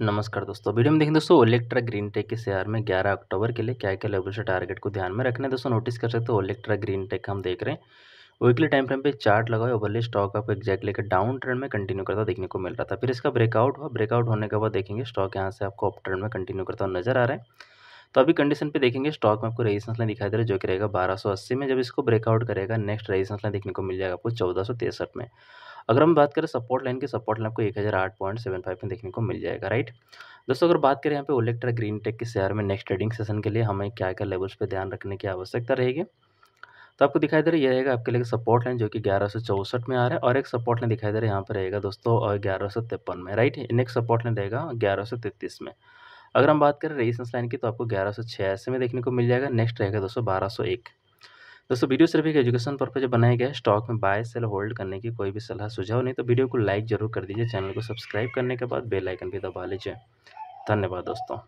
नमस्कार दोस्तों वीडियो में देखें दोस्तों ओलेक्ट्रा ग्रीन टेक के शेयर में 11 अक्टूबर के लिए क्या क्या लेवल से टारगेट को ध्यान में रखना है दोस्तों नोटिस कर सकते हो ओलेक्ट्रा ग्रीन टेक हम देख रहे हैं वीकली टाइम फ्रेम पे चार्ट लगा हुआ ओवरले स्टॉक आपको एग्जैक्टली लेकर डाउन ट्रेंड में कंटिन्यू करता देखने को मिल रहा था फिर इसका ब्रेकआउट हुआ ब्रेकआउट होने के बाद देखेंगे स्टॉक यहाँ से आपको अप ट्रेंड में कंटिन्यू करता नजर आ रहा है तो अभी कंडीशन पे देखेंगे स्टॉक में आपको रेजिस्टेंस लाइन दिखाई दे रहा है जो कि रहेगा 1280 में जब इसको ब्रेकआउट करेगा नेक्स्ट रेजिस्टेंस लाइन देखने को मिल जाएगा आपको चौदह में अगर हम बात करें सपोर्ट लाइन की सपोर्ट लाइन आपको एक हज़ार आठ पॉइंट सेवन फाइव में देखने को मिल जाएगा राइट दोस्तों अगर बात करें यहाँ पे ओलेक्ट्रा ग्रीन टेक के शेयर में नेक्स्ट ट्रेडिंग सेशन के लिए हमें क्या क्या लेवल्स पर ध्यान रखने की आवश्यकता रहेगी तो आपको दिखाई दे रहा है ये रहेगा आपके लिए सपोर्ट लाइन जो कि ग्यारह सौ चौसठ में आ रहा है और एक सपोर्ट लाइन दिखाई दे रहा है यहाँ पर रहेगा दोस्तों ग्यारह सौ तिरपन में राइट नेक्स्ट सपोर्ट लाइन रहेगा ग्यारह सौ तैंतीस में अगर हम बात करें रेजिस्टेंस लाइन की तो आपको ग्यारह सौ छियासी में देखने को मिल जाएगा नेक्स्ट रहेगा दोस्तों बारह सौ एक दोस्तों वीडियो सिर्फ एक एजुकेशन पर्पज बनाया गया स्टॉक में बाय सेल होल्ड करने की कोई भी सलाह सुझाव नहीं तो वीडियो को लाइक जरूर कर दीजिए चैनल को सब्सक्राइब करने के बाद बेल आइकन भी दबा लीजिए धन्यवाद दोस्तों